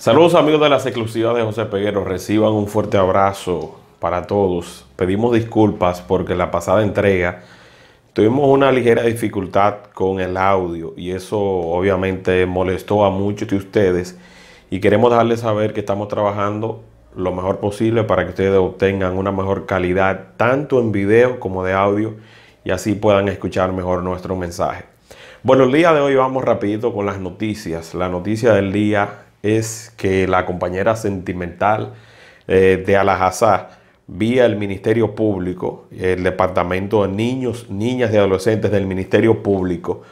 Saludos amigos de las exclusivas de José Peguero, reciban un fuerte abrazo para todos. Pedimos disculpas porque la pasada entrega tuvimos una ligera dificultad con el audio y eso obviamente molestó a muchos de ustedes y queremos darles saber que estamos trabajando lo mejor posible para que ustedes obtengan una mejor calidad tanto en video como de audio y así puedan escuchar mejor nuestro mensaje. Bueno, el día de hoy vamos rapidito con las noticias. La noticia del día es que la compañera sentimental eh, de Alajazá, vía el Ministerio Público, el Departamento de Niños, Niñas y Adolescentes del Ministerio Público,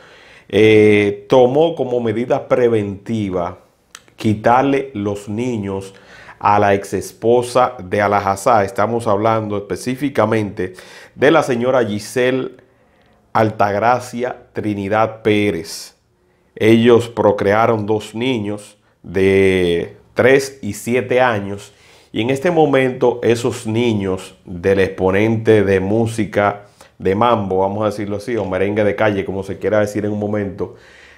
eh, tomó como medida preventiva quitarle los niños a la exesposa de Alajazá. Estamos hablando específicamente de la señora Giselle Altagracia Trinidad Pérez. Ellos procrearon dos niños de 3 y 7 años. Y en este momento esos niños del exponente de música de mambo, vamos a decirlo así, o merengue de calle, como se quiera decir en un momento,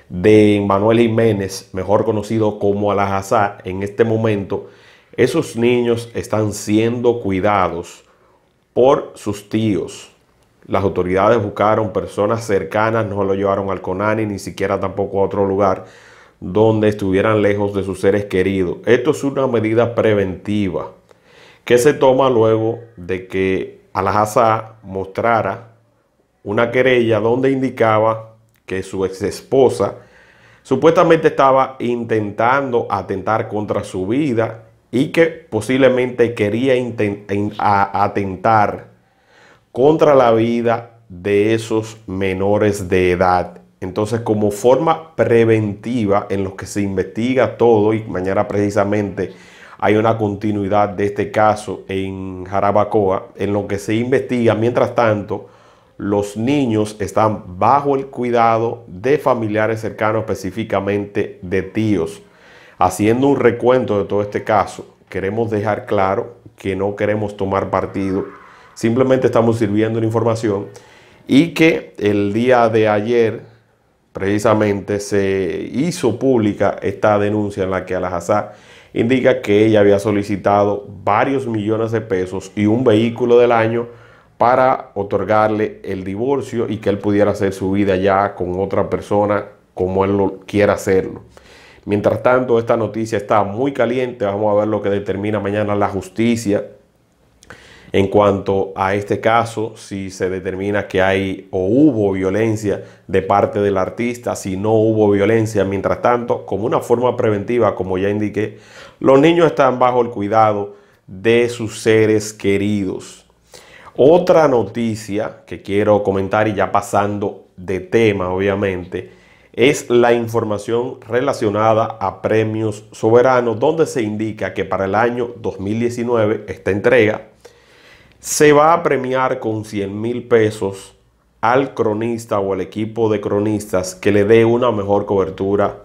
de Manuel Jiménez, mejor conocido como Alajazá, en este momento, esos niños están siendo cuidados por sus tíos. Las autoridades buscaron personas cercanas, no lo llevaron al Conani, ni siquiera tampoco a otro lugar donde estuvieran lejos de sus seres queridos. Esto es una medida preventiva que se toma luego de que al mostrara una querella donde indicaba que su ex esposa supuestamente estaba intentando atentar contra su vida y que posiblemente quería atentar contra la vida de esos menores de edad entonces, como forma preventiva en lo que se investiga todo y mañana precisamente hay una continuidad de este caso en Jarabacoa, en lo que se investiga, mientras tanto, los niños están bajo el cuidado de familiares cercanos, específicamente de tíos. Haciendo un recuento de todo este caso, queremos dejar claro que no queremos tomar partido, simplemente estamos sirviendo la información y que el día de ayer precisamente se hizo pública esta denuncia en la que al indica que ella había solicitado varios millones de pesos y un vehículo del año para otorgarle el divorcio y que él pudiera hacer su vida ya con otra persona como él lo quiera hacerlo. Mientras tanto, esta noticia está muy caliente. Vamos a ver lo que determina mañana la justicia en cuanto a este caso, si se determina que hay o hubo violencia de parte del artista, si no hubo violencia, mientras tanto, como una forma preventiva, como ya indiqué, los niños están bajo el cuidado de sus seres queridos. Otra noticia que quiero comentar y ya pasando de tema, obviamente, es la información relacionada a premios soberanos, donde se indica que para el año 2019, esta entrega, se va a premiar con 100 mil pesos al cronista o al equipo de cronistas que le dé una mejor cobertura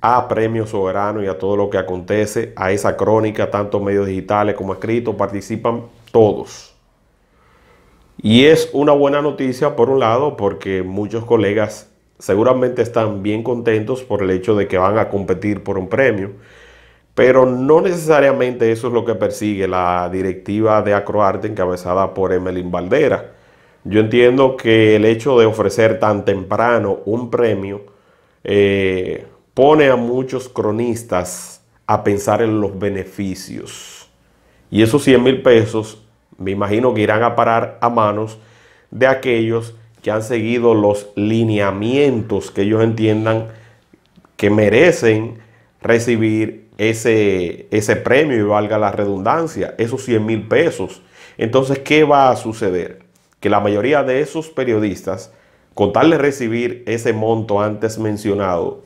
a Premio Soberano y a todo lo que acontece, a esa crónica, tanto medios digitales como escritos, participan todos. Y es una buena noticia, por un lado, porque muchos colegas seguramente están bien contentos por el hecho de que van a competir por un premio pero no necesariamente eso es lo que persigue la directiva de Acroarte encabezada por Emeline Valdera. Yo entiendo que el hecho de ofrecer tan temprano un premio eh, pone a muchos cronistas a pensar en los beneficios. Y esos 100 mil pesos me imagino que irán a parar a manos de aquellos que han seguido los lineamientos que ellos entiendan que merecen recibir ese, ese premio, y valga la redundancia, esos 100 mil pesos. Entonces, ¿qué va a suceder? Que la mayoría de esos periodistas, con tal de recibir ese monto antes mencionado,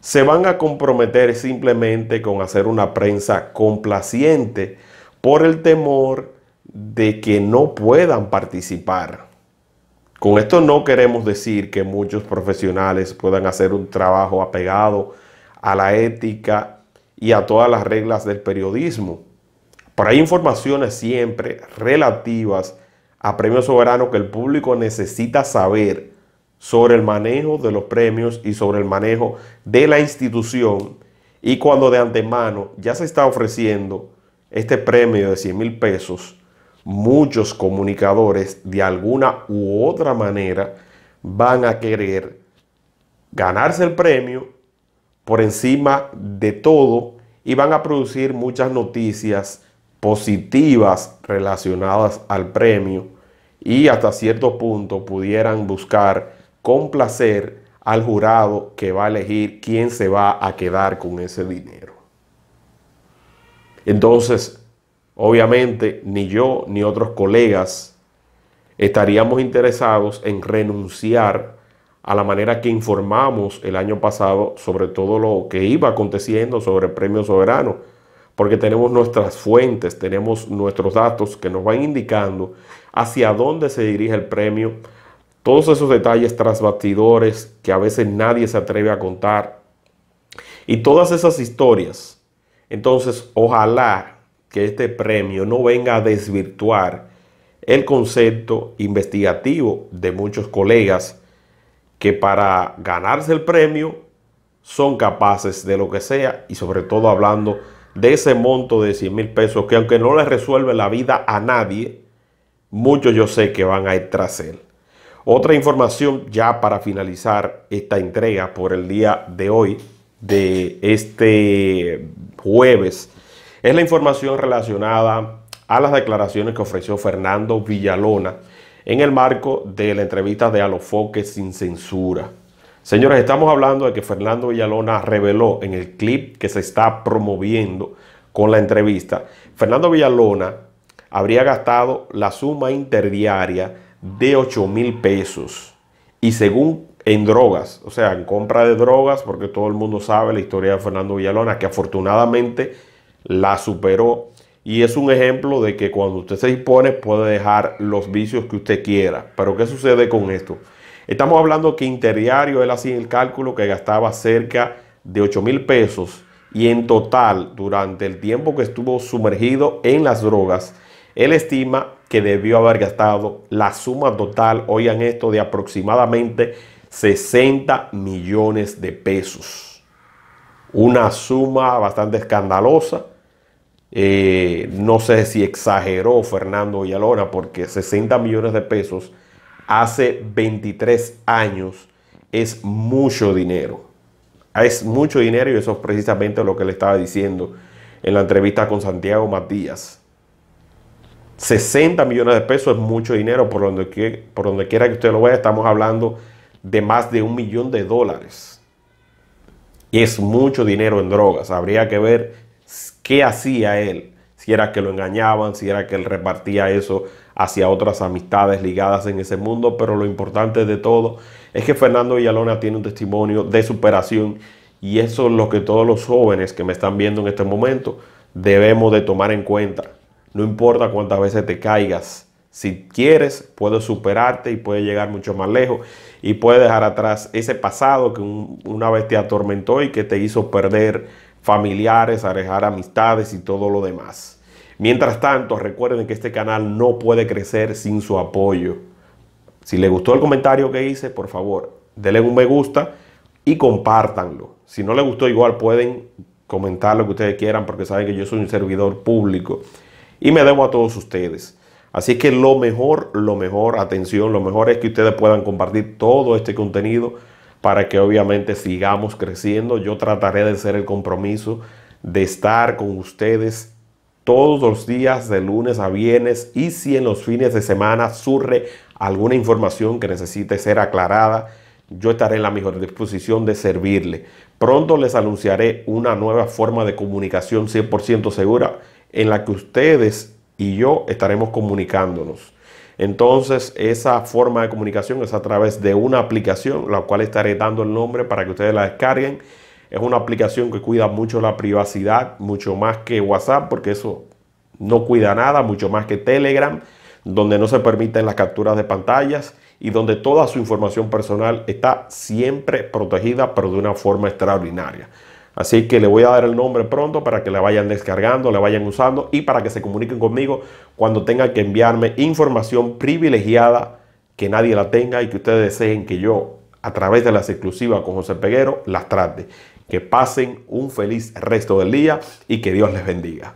se van a comprometer simplemente con hacer una prensa complaciente por el temor de que no puedan participar. Con esto no queremos decir que muchos profesionales puedan hacer un trabajo apegado a la ética y a todas las reglas del periodismo. Pero hay informaciones siempre relativas a premios soberanos que el público necesita saber sobre el manejo de los premios y sobre el manejo de la institución. Y cuando de antemano ya se está ofreciendo este premio de 100 mil pesos, muchos comunicadores de alguna u otra manera van a querer ganarse el premio por encima de todo iban a producir muchas noticias positivas relacionadas al premio y hasta cierto punto pudieran buscar complacer al jurado que va a elegir quién se va a quedar con ese dinero. Entonces, obviamente, ni yo ni otros colegas estaríamos interesados en renunciar a la manera que informamos el año pasado sobre todo lo que iba aconteciendo sobre el premio soberano, porque tenemos nuestras fuentes, tenemos nuestros datos que nos van indicando hacia dónde se dirige el premio, todos esos detalles tras que a veces nadie se atreve a contar y todas esas historias. Entonces, ojalá que este premio no venga a desvirtuar el concepto investigativo de muchos colegas que para ganarse el premio son capaces de lo que sea y sobre todo hablando de ese monto de 100 mil pesos que aunque no le resuelve la vida a nadie, muchos yo sé que van a ir tras él. Otra información ya para finalizar esta entrega por el día de hoy, de este jueves, es la información relacionada a las declaraciones que ofreció Fernando Villalona en el marco de la entrevista de Alofoque sin censura. Señores, estamos hablando de que Fernando Villalona reveló en el clip que se está promoviendo con la entrevista. Fernando Villalona habría gastado la suma interdiaria de 8 mil pesos y según en drogas, o sea, en compra de drogas, porque todo el mundo sabe la historia de Fernando Villalona, que afortunadamente la superó y es un ejemplo de que cuando usted se dispone puede dejar los vicios que usted quiera. Pero ¿qué sucede con esto? Estamos hablando que interiario él hacía el cálculo que gastaba cerca de 8 mil pesos y en total durante el tiempo que estuvo sumergido en las drogas, él estima que debió haber gastado la suma total, oigan esto, de aproximadamente 60 millones de pesos. Una suma bastante escandalosa eh, no sé si exageró Fernando Villalona porque 60 millones de pesos hace 23 años es mucho dinero. Es mucho dinero y eso es precisamente lo que le estaba diciendo en la entrevista con Santiago Matías. 60 millones de pesos es mucho dinero, por donde, por donde quiera que usted lo vea, estamos hablando de más de un millón de dólares. Y es mucho dinero en drogas. Habría que ver qué hacía él, si era que lo engañaban, si era que él repartía eso hacia otras amistades ligadas en ese mundo, pero lo importante de todo es que Fernando Villalona tiene un testimonio de superación y eso es lo que todos los jóvenes que me están viendo en este momento debemos de tomar en cuenta. No importa cuántas veces te caigas, si quieres, puedes superarte y puedes llegar mucho más lejos y puedes dejar atrás ese pasado que una vez te atormentó y que te hizo perder familiares, alejar amistades y todo lo demás. Mientras tanto, recuerden que este canal no puede crecer sin su apoyo. Si les gustó el comentario que hice, por favor, denle un me gusta y compártanlo. Si no les gustó, igual pueden comentar lo que ustedes quieran porque saben que yo soy un servidor público y me debo a todos ustedes. Así que lo mejor, lo mejor, atención, lo mejor es que ustedes puedan compartir todo este contenido para que obviamente sigamos creciendo. Yo trataré de hacer el compromiso de estar con ustedes todos los días de lunes a viernes y si en los fines de semana surge alguna información que necesite ser aclarada, yo estaré en la mejor disposición de servirle. Pronto les anunciaré una nueva forma de comunicación 100% segura en la que ustedes y yo estaremos comunicándonos. Entonces, esa forma de comunicación es a través de una aplicación, la cual estaré dando el nombre para que ustedes la descarguen. Es una aplicación que cuida mucho la privacidad, mucho más que WhatsApp, porque eso no cuida nada, mucho más que Telegram, donde no se permiten las capturas de pantallas y donde toda su información personal está siempre protegida, pero de una forma extraordinaria. Así que le voy a dar el nombre pronto para que la vayan descargando, la vayan usando y para que se comuniquen conmigo cuando tengan que enviarme información privilegiada que nadie la tenga y que ustedes deseen que yo, a través de las exclusivas con José Peguero, las trate. Que pasen un feliz resto del día y que Dios les bendiga.